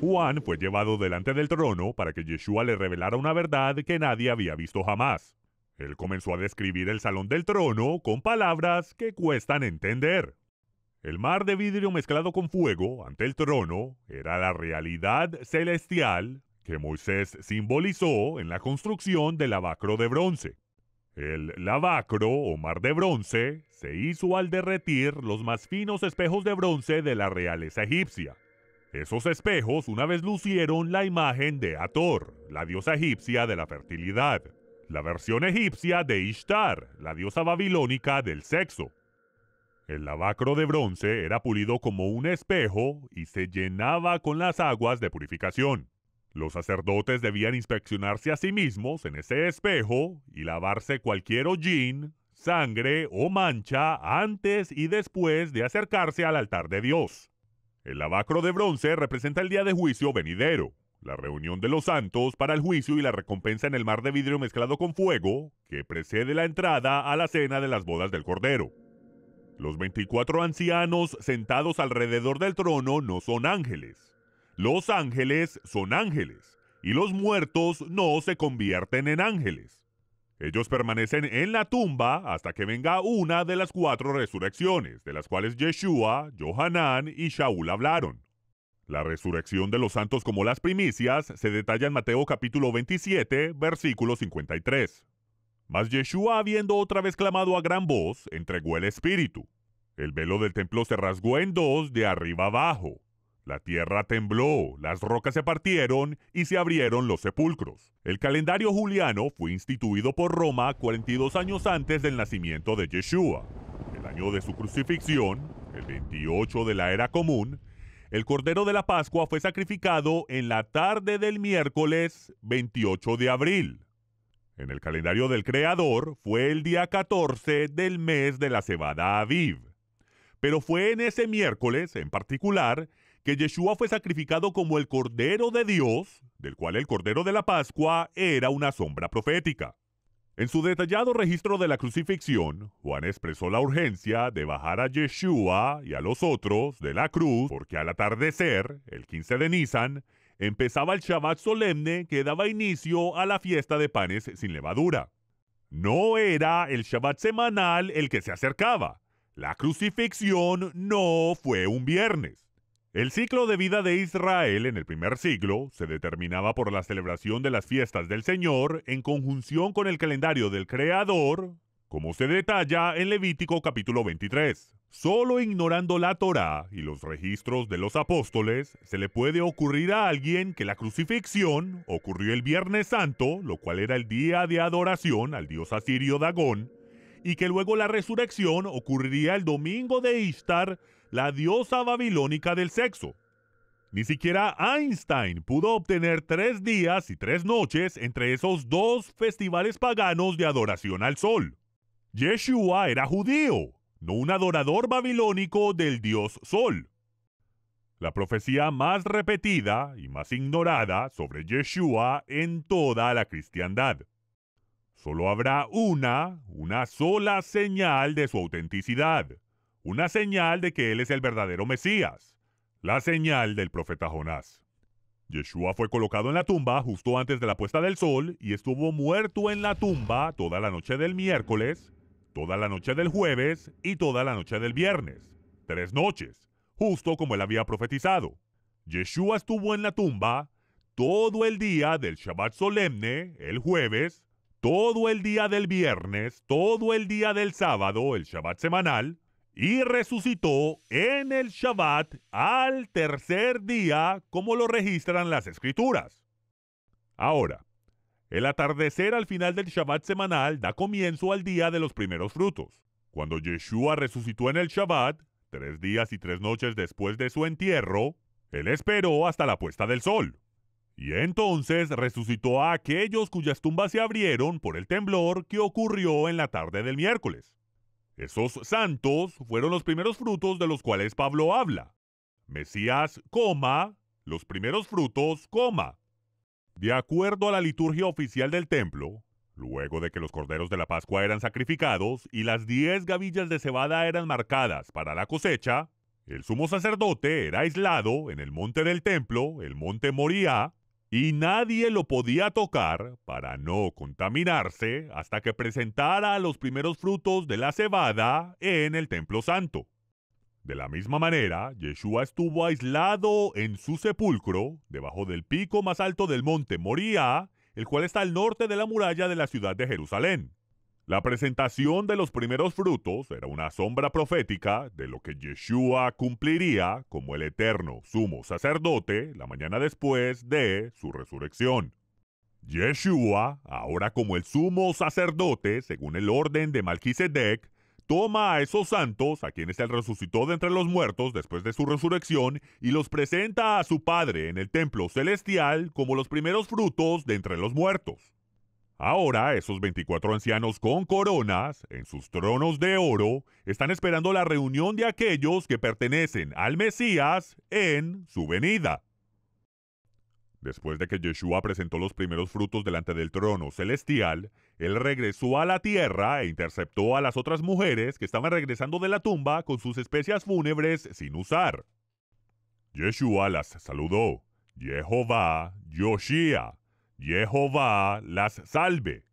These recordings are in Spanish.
Juan fue llevado delante del trono para que Yeshua le revelara una verdad que nadie había visto jamás. Él comenzó a describir el salón del trono con palabras que cuestan entender. El mar de vidrio mezclado con fuego ante el trono era la realidad celestial que Moisés simbolizó en la construcción del lavacro de bronce. El lavacro o mar de bronce se hizo al derretir los más finos espejos de bronce de la realeza egipcia. Esos espejos una vez lucieron la imagen de Ator, la diosa egipcia de la fertilidad, la versión egipcia de Ishtar, la diosa babilónica del sexo. El lavacro de bronce era pulido como un espejo y se llenaba con las aguas de purificación. Los sacerdotes debían inspeccionarse a sí mismos en ese espejo y lavarse cualquier hollín, sangre o mancha antes y después de acercarse al altar de Dios. El lavacro de bronce representa el día de juicio venidero, la reunión de los santos para el juicio y la recompensa en el mar de vidrio mezclado con fuego que precede la entrada a la cena de las bodas del Cordero. Los 24 ancianos sentados alrededor del trono no son ángeles. Los ángeles son ángeles y los muertos no se convierten en ángeles. Ellos permanecen en la tumba hasta que venga una de las cuatro resurrecciones, de las cuales Yeshua, Johanán y Shaul hablaron. La resurrección de los santos como las primicias se detalla en Mateo capítulo 27, versículo 53. Mas Yeshua, habiendo otra vez clamado a gran voz, entregó el espíritu. El velo del templo se rasgó en dos de arriba abajo, la tierra tembló, las rocas se partieron y se abrieron los sepulcros. El calendario juliano fue instituido por Roma 42 años antes del nacimiento de Yeshua. El año de su crucifixión, el 28 de la era común, el Cordero de la Pascua fue sacrificado en la tarde del miércoles 28 de abril. En el calendario del Creador fue el día 14 del mes de la cebada Aviv. Pero fue en ese miércoles en particular que Yeshua fue sacrificado como el Cordero de Dios, del cual el Cordero de la Pascua era una sombra profética. En su detallado registro de la crucifixión, Juan expresó la urgencia de bajar a Yeshua y a los otros de la cruz porque al atardecer, el 15 de Nisan, empezaba el Shabbat solemne que daba inicio a la fiesta de panes sin levadura. No era el Shabbat semanal el que se acercaba. La crucifixión no fue un viernes. El ciclo de vida de Israel en el primer siglo se determinaba por la celebración de las fiestas del Señor en conjunción con el calendario del Creador, como se detalla en Levítico capítulo 23. Solo ignorando la Torá y los registros de los apóstoles, se le puede ocurrir a alguien que la crucifixión ocurrió el Viernes Santo, lo cual era el día de adoración al dios asirio Dagón, y que luego la resurrección ocurriría el domingo de Ishtar, la diosa babilónica del sexo. Ni siquiera Einstein pudo obtener tres días y tres noches entre esos dos festivales paganos de adoración al sol. Yeshua era judío, no un adorador babilónico del dios sol. La profecía más repetida y más ignorada sobre Yeshua en toda la cristiandad. Solo habrá una, una sola señal de su autenticidad una señal de que él es el verdadero Mesías, la señal del profeta Jonás. Yeshua fue colocado en la tumba justo antes de la puesta del sol y estuvo muerto en la tumba toda la noche del miércoles, toda la noche del jueves y toda la noche del viernes. Tres noches, justo como él había profetizado. Yeshua estuvo en la tumba todo el día del Shabbat solemne, el jueves, todo el día del viernes, todo el día del sábado, el Shabbat semanal, y resucitó en el Shabbat al tercer día, como lo registran las escrituras. Ahora, el atardecer al final del Shabbat semanal da comienzo al día de los primeros frutos. Cuando Yeshua resucitó en el Shabbat, tres días y tres noches después de su entierro, él esperó hasta la puesta del sol. Y entonces resucitó a aquellos cuyas tumbas se abrieron por el temblor que ocurrió en la tarde del miércoles. Esos santos fueron los primeros frutos de los cuales Pablo habla. Mesías, coma, los primeros frutos, coma. De acuerdo a la liturgia oficial del templo, luego de que los corderos de la Pascua eran sacrificados y las diez gavillas de cebada eran marcadas para la cosecha, el sumo sacerdote era aislado en el monte del templo, el monte Moría, y nadie lo podía tocar para no contaminarse hasta que presentara los primeros frutos de la cebada en el templo santo. De la misma manera, Yeshua estuvo aislado en su sepulcro, debajo del pico más alto del monte Moría, el cual está al norte de la muralla de la ciudad de Jerusalén. La presentación de los primeros frutos era una sombra profética de lo que Yeshua cumpliría como el eterno sumo sacerdote la mañana después de su resurrección. Yeshua, ahora como el sumo sacerdote según el orden de Malchisedec, toma a esos santos a quienes él resucitó de entre los muertos después de su resurrección y los presenta a su Padre en el templo celestial como los primeros frutos de entre los muertos. Ahora esos 24 ancianos con coronas en sus tronos de oro están esperando la reunión de aquellos que pertenecen al Mesías en su venida. Después de que Yeshua presentó los primeros frutos delante del trono celestial, él regresó a la tierra e interceptó a las otras mujeres que estaban regresando de la tumba con sus especias fúnebres sin usar. Yeshua las saludó. Jehová, Yoshia, Jehová las salve.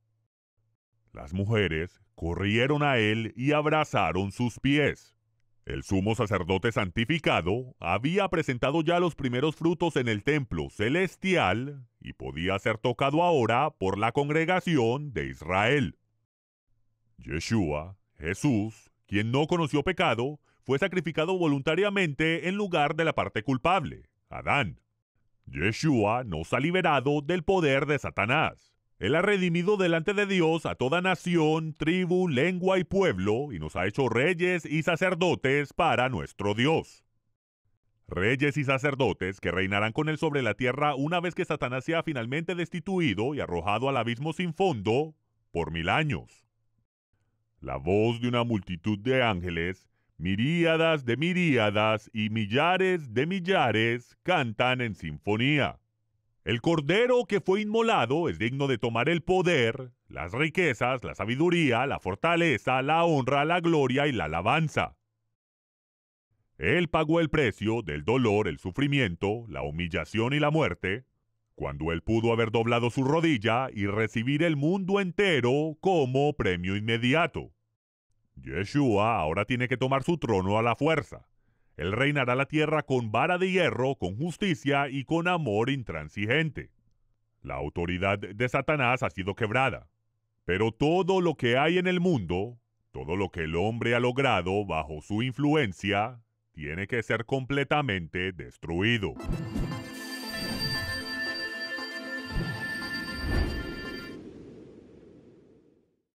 Las mujeres corrieron a él y abrazaron sus pies. El sumo sacerdote santificado había presentado ya los primeros frutos en el templo celestial y podía ser tocado ahora por la congregación de Israel. Yeshua, Jesús, quien no conoció pecado, fue sacrificado voluntariamente en lugar de la parte culpable, Adán. Yeshua nos ha liberado del poder de Satanás. Él ha redimido delante de Dios a toda nación, tribu, lengua y pueblo, y nos ha hecho reyes y sacerdotes para nuestro Dios. Reyes y sacerdotes que reinarán con él sobre la tierra una vez que Satanás sea finalmente destituido y arrojado al abismo sin fondo por mil años. La voz de una multitud de ángeles miríadas de miríadas y millares de millares cantan en sinfonía. El cordero que fue inmolado es digno de tomar el poder, las riquezas, la sabiduría, la fortaleza, la honra, la gloria y la alabanza. Él pagó el precio del dolor, el sufrimiento, la humillación y la muerte, cuando él pudo haber doblado su rodilla y recibir el mundo entero como premio inmediato. Yeshua ahora tiene que tomar su trono a la fuerza. Él reinará la tierra con vara de hierro, con justicia y con amor intransigente. La autoridad de Satanás ha sido quebrada. Pero todo lo que hay en el mundo, todo lo que el hombre ha logrado bajo su influencia, tiene que ser completamente destruido.